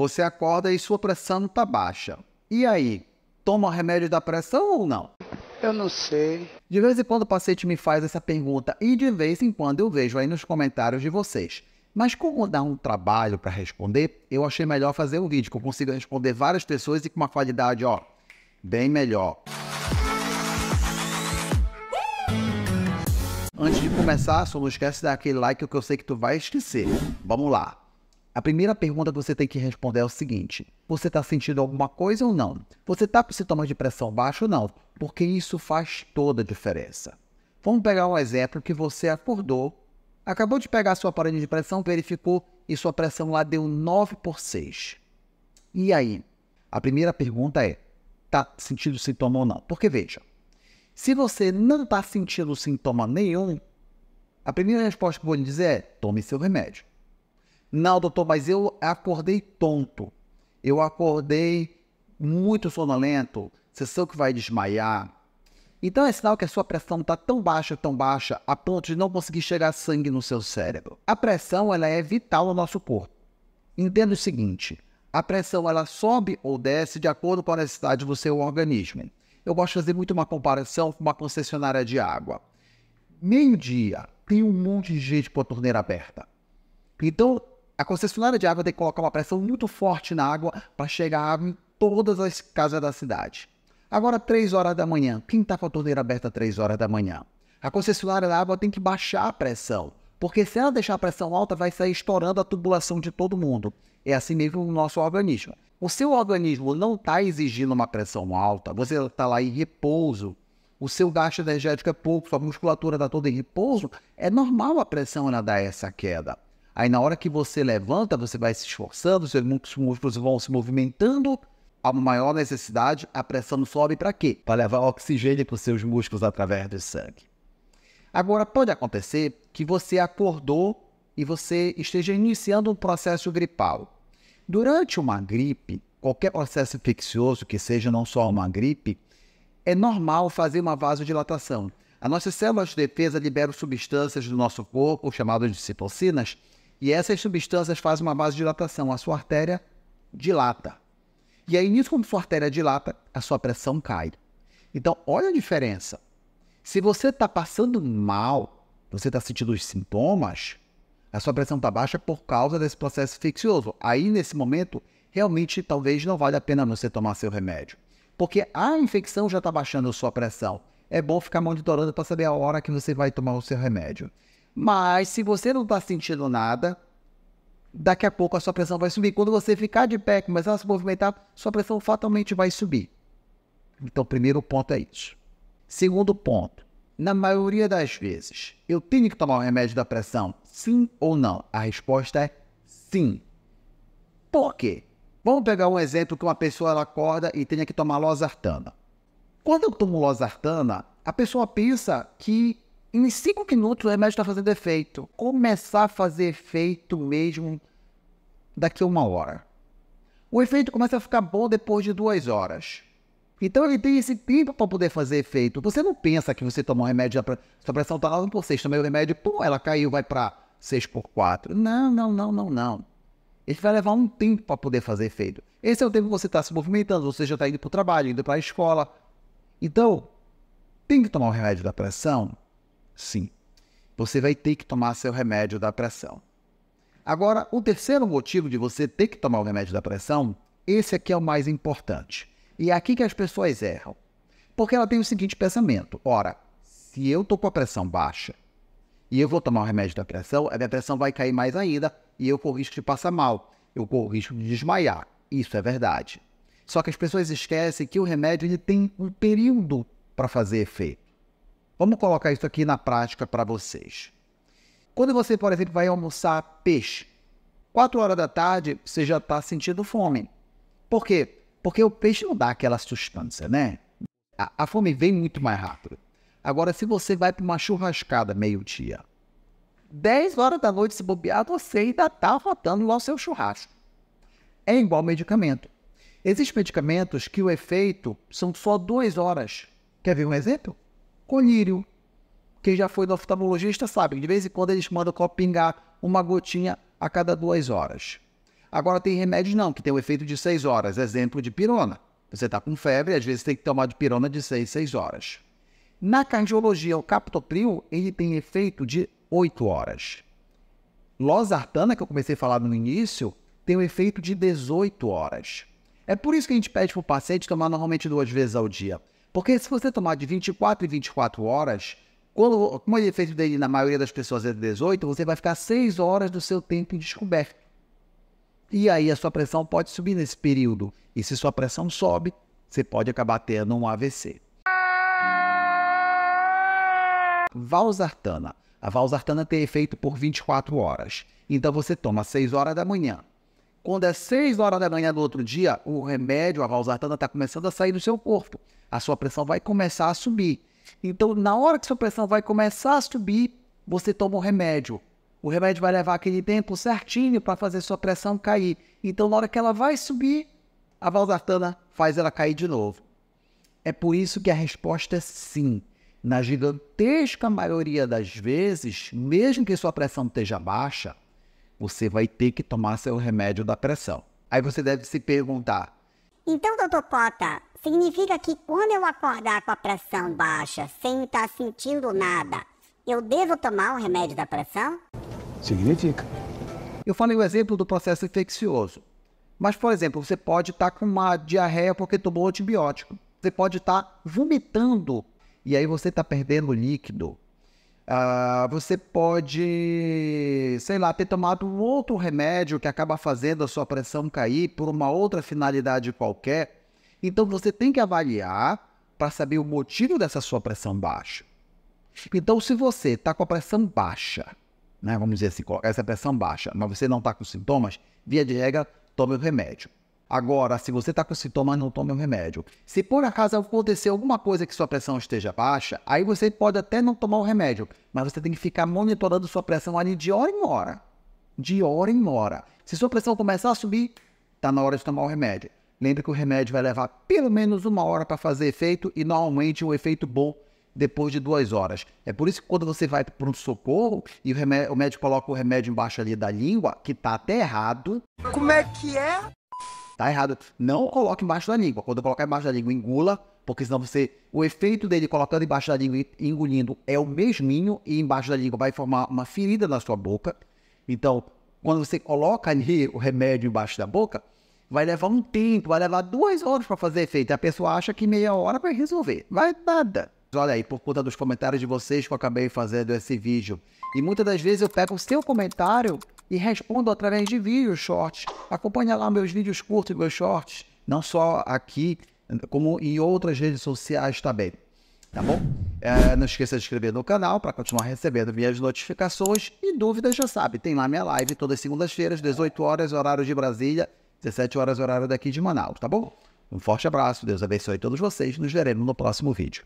Você acorda e sua pressão está baixa. E aí, toma o remédio da pressão ou não? Eu não sei. De vez em quando o paciente me faz essa pergunta e de vez em quando eu vejo aí nos comentários de vocês. Mas como dá um trabalho para responder, eu achei melhor fazer um vídeo que eu consiga responder várias pessoas e com uma qualidade, ó, bem melhor. Antes de começar, só não esquece de dar aquele like que eu sei que tu vai esquecer. Vamos lá. A primeira pergunta que você tem que responder é o seguinte: você está sentindo alguma coisa ou não? Você está com sintomas de pressão baixa ou não? Porque isso faz toda a diferença. Vamos pegar um exemplo que você acordou, acabou de pegar sua parede de pressão, verificou e sua pressão lá deu 9 por 6. E aí? A primeira pergunta é: está sentindo sintoma ou não? Porque veja, se você não está sentindo sintoma nenhum, a primeira resposta que eu vou lhe dizer é: tome seu remédio. Não, doutor, mas eu acordei tonto. Eu acordei muito sonolento. Você sabe que vai desmaiar. Então é sinal que a sua pressão está tão baixa, tão baixa, a ponto de não conseguir chegar sangue no seu cérebro. A pressão ela é vital no nosso corpo. Entenda o seguinte: a pressão ela sobe ou desce de acordo com a necessidade do seu organismo. Eu gosto de fazer muito uma comparação com uma concessionária de água. Meio-dia tem um monte de gente com a torneira aberta. Então, a concessionária de água tem que colocar uma pressão muito forte na água para chegar água em todas as casas da cidade. Agora, 3 horas da manhã. Quem está com a torneira aberta 3 horas da manhã? A concessionária da água tem que baixar a pressão, porque se ela deixar a pressão alta, vai sair estourando a tubulação de todo mundo. É assim mesmo o nosso organismo. O seu organismo não está exigindo uma pressão alta, você está lá em repouso, o seu gasto energético é pouco, sua musculatura está toda em repouso, é normal a pressão ela dar essa queda. Aí na hora que você levanta, você vai se esforçando, seus músculos vão se movimentando, há uma maior necessidade, a pressão sobe para quê? Para levar oxigênio para os seus músculos através do sangue. Agora, pode acontecer que você acordou e você esteja iniciando um processo gripal. Durante uma gripe, qualquer processo infeccioso que seja não só uma gripe, é normal fazer uma vasodilatação. As nossas células de defesa liberam substâncias do nosso corpo, chamadas de citocinas, e essas substâncias fazem uma base de dilatação. A sua artéria dilata. E aí, nisso, quando sua artéria dilata, a sua pressão cai. Então, olha a diferença. Se você está passando mal, você está sentindo os sintomas, a sua pressão está baixa por causa desse processo infeccioso. Aí, nesse momento, realmente talvez não vale a pena você tomar seu remédio. Porque a infecção já está baixando a sua pressão. É bom ficar monitorando para saber a hora que você vai tomar o seu remédio. Mas se você não está sentindo nada, daqui a pouco a sua pressão vai subir. Quando você ficar de pé e começar a se movimentar, sua pressão fatalmente vai subir. Então, primeiro ponto é isso. Segundo ponto, na maioria das vezes, eu tenho que tomar o um remédio da pressão, sim ou não? A resposta é sim. Por quê? Vamos pegar um exemplo que uma pessoa acorda e tenha que tomar losartana. Quando eu tomo losartana, a pessoa pensa que em cinco minutos o remédio está fazendo efeito. Começar a fazer efeito mesmo daqui a uma hora. O efeito começa a ficar bom depois de duas horas. Então ele tem esse tempo para poder fazer efeito. Você não pensa que você tomou um remédio, pra, sua pressão está lá por 6, tomei o remédio, pô, ela caiu, vai para 6 por 4. Não, não, não, não, não. Ele vai levar um tempo para poder fazer efeito. Esse é o tempo que você está se movimentando, você já está indo para o trabalho, indo para a escola. Então, tem que tomar o remédio da pressão? Sim, você vai ter que tomar seu remédio da pressão. Agora, o terceiro motivo de você ter que tomar o remédio da pressão, esse aqui é o mais importante. E é aqui que as pessoas erram. Porque ela tem o seguinte pensamento: ora, se eu estou com a pressão baixa e eu vou tomar o remédio da pressão, a minha pressão vai cair mais ainda e eu corro o risco de passar mal, eu corro o risco de desmaiar. Isso é verdade. Só que as pessoas esquecem que o remédio ele tem um período para fazer efeito. Vamos colocar isso aqui na prática para vocês. Quando você, por exemplo, vai almoçar peixe, 4 horas da tarde você já está sentindo fome. Por quê? Porque o peixe não dá aquela sustância, né? A, a fome vem muito mais rápido. Agora, se você vai para uma churrascada meio-dia, 10 horas da noite se bobear, você ainda está rotando lá o seu churrasco. É igual medicamento. Existem medicamentos que o efeito são só 2 horas. Quer ver um exemplo? colírio. Quem já foi do oftalmologista sabe, de vez em quando eles mandam copingar uma gotinha a cada duas horas. Agora tem remédios não, que tem o efeito de seis horas, exemplo de pirona. Você está com febre, às vezes tem que tomar de pirona de seis, seis horas. Na cardiologia, o captopril, ele tem efeito de oito horas. Losartana, que eu comecei a falar no início, tem o efeito de 18 horas. É por isso que a gente pede para o paciente tomar normalmente duas vezes ao dia. Porque se você tomar de 24 e 24 horas, quando, como o efeito dele na maioria das pessoas é de 18, você vai ficar 6 horas do seu tempo em descoberto. E aí a sua pressão pode subir nesse período. E se sua pressão sobe, você pode acabar tendo um AVC. Valsartana. A valsartana tem efeito por 24 horas. Então você toma 6 horas da manhã, quando é 6 horas da manhã do outro dia, o remédio, a valsartana, está começando a sair do seu corpo. A sua pressão vai começar a subir. Então, na hora que sua pressão vai começar a subir, você toma o remédio. O remédio vai levar aquele tempo certinho para fazer sua pressão cair. Então, na hora que ela vai subir, a valsartana faz ela cair de novo. É por isso que a resposta é sim. Na gigantesca maioria das vezes, mesmo que sua pressão esteja baixa, você vai ter que tomar seu remédio da pressão. Aí você deve se perguntar: Então, doutor Pota, significa que quando eu acordar com a pressão baixa, sem estar sentindo nada, eu devo tomar o remédio da pressão? Significa. Eu falei o exemplo do processo infeccioso. Mas, por exemplo, você pode estar com uma diarreia porque tomou antibiótico. Você pode estar vomitando e aí você está perdendo líquido Uh, você pode, sei lá, ter tomado um outro remédio que acaba fazendo a sua pressão cair por uma outra finalidade qualquer. Então você tem que avaliar para saber o motivo dessa sua pressão baixa. Então, se você está com a pressão baixa, né, vamos dizer assim, essa pressão baixa, mas você não está com sintomas, via de regra, tome o remédio. Agora, se você está com sintomas, não tome o remédio. Se por acaso acontecer alguma coisa que sua pressão esteja baixa, aí você pode até não tomar o remédio, mas você tem que ficar monitorando sua pressão ali de hora em hora. De hora em hora. Se sua pressão começar a subir, está na hora de tomar o remédio. Lembre que o remédio vai levar pelo menos uma hora para fazer efeito e normalmente um efeito bom depois de duas horas. É por isso que quando você vai para um socorro e o, remédio, o médico coloca o remédio embaixo ali da língua, que está até errado. Como é que é? Tá errado. Não coloque embaixo da língua. Quando colocar embaixo da língua, engula, porque senão você. O efeito dele colocando embaixo da língua e engolindo é o mesminho, e embaixo da língua vai formar uma ferida na sua boca. Então, quando você coloca ali o remédio embaixo da boca, vai levar um tempo, vai levar duas horas para fazer efeito. A pessoa acha que meia hora vai resolver. Vai nada. Olha aí, por conta dos comentários de vocês que eu acabei fazendo esse vídeo. E muitas das vezes eu pego o seu comentário e respondo através de vídeos shorts. Acompanha lá meus vídeos curtos e meus shorts, não só aqui, como em outras redes sociais também. Tá bom? É, não esqueça de se inscrever no canal para continuar recebendo minhas notificações. E dúvidas, já sabe, tem lá minha live todas as segundas-feiras, 18 horas, horário de Brasília, 17 horas, horário daqui de Manaus, tá bom? Um forte abraço, Deus abençoe todos vocês. Nos veremos no próximo vídeo.